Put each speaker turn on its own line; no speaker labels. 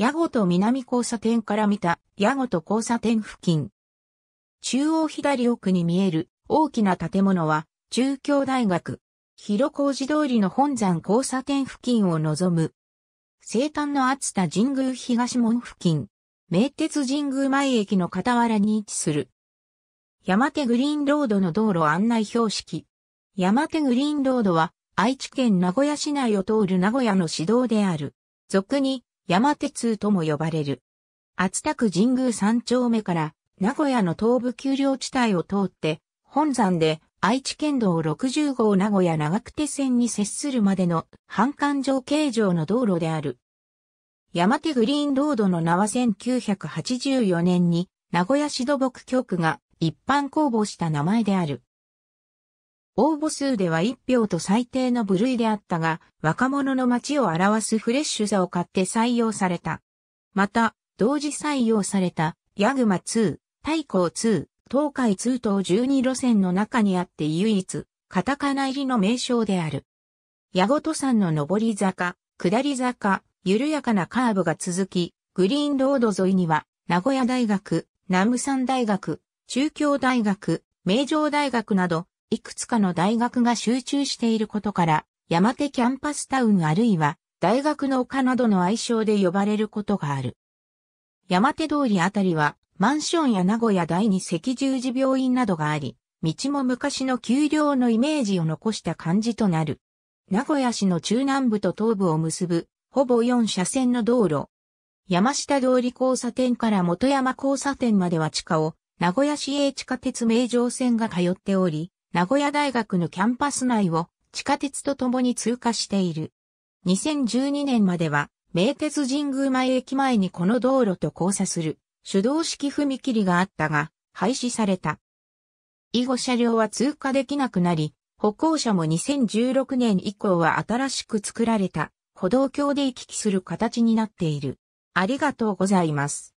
矢後と南交差点から見た矢後と交差点付近。中央左奥に見える大きな建物は中京大学。広小路通りの本山交差点付近を望む。生誕の厚田神宮東門付近。名鉄神宮前駅の傍らに位置する。山手グリーンロードの道路案内標識。山手グリーンロードは愛知県名古屋市内を通る名古屋の市道である。俗に山手通とも呼ばれる。厚田区神宮三丁目から名古屋の東部丘陵地帯を通って、本山で愛知県道60号名古屋長久手線に接するまでの半環状形状の道路である。山手グリーンロードの名は1984年に名古屋市土木局が一般公募した名前である。応募数では1票と最低の部類であったが、若者の街を表すフレッシュさを買って採用された。また、同時採用された、ヤグマ2、太閤2、東海2等12路線の中にあって唯一、カタカナ入りの名称である。ヤゴト山の上り坂、下り坂、緩やかなカーブが続き、グリーンロード沿いには、名古屋大学、南山大学、中京大学、名城大学など、いくつかの大学が集中していることから、山手キャンパスタウンあるいは、大学の丘などの愛称で呼ばれることがある。山手通りあたりは、マンションや名古屋第二赤十字病院などがあり、道も昔の丘陵のイメージを残した感じとなる。名古屋市の中南部と東部を結ぶ、ほぼ4車線の道路。山下通り交差点から元山交差点までは地下を、名古屋市営地下鉄名城線が通っており、名古屋大学のキャンパス内を地下鉄と共に通過している。2012年までは、名鉄神宮前駅前にこの道路と交差する手動式踏切があったが、廃止された。以後車両は通過できなくなり、歩行者も2016年以降は新しく作られた歩道橋で行き来する形になっている。ありがとうございます。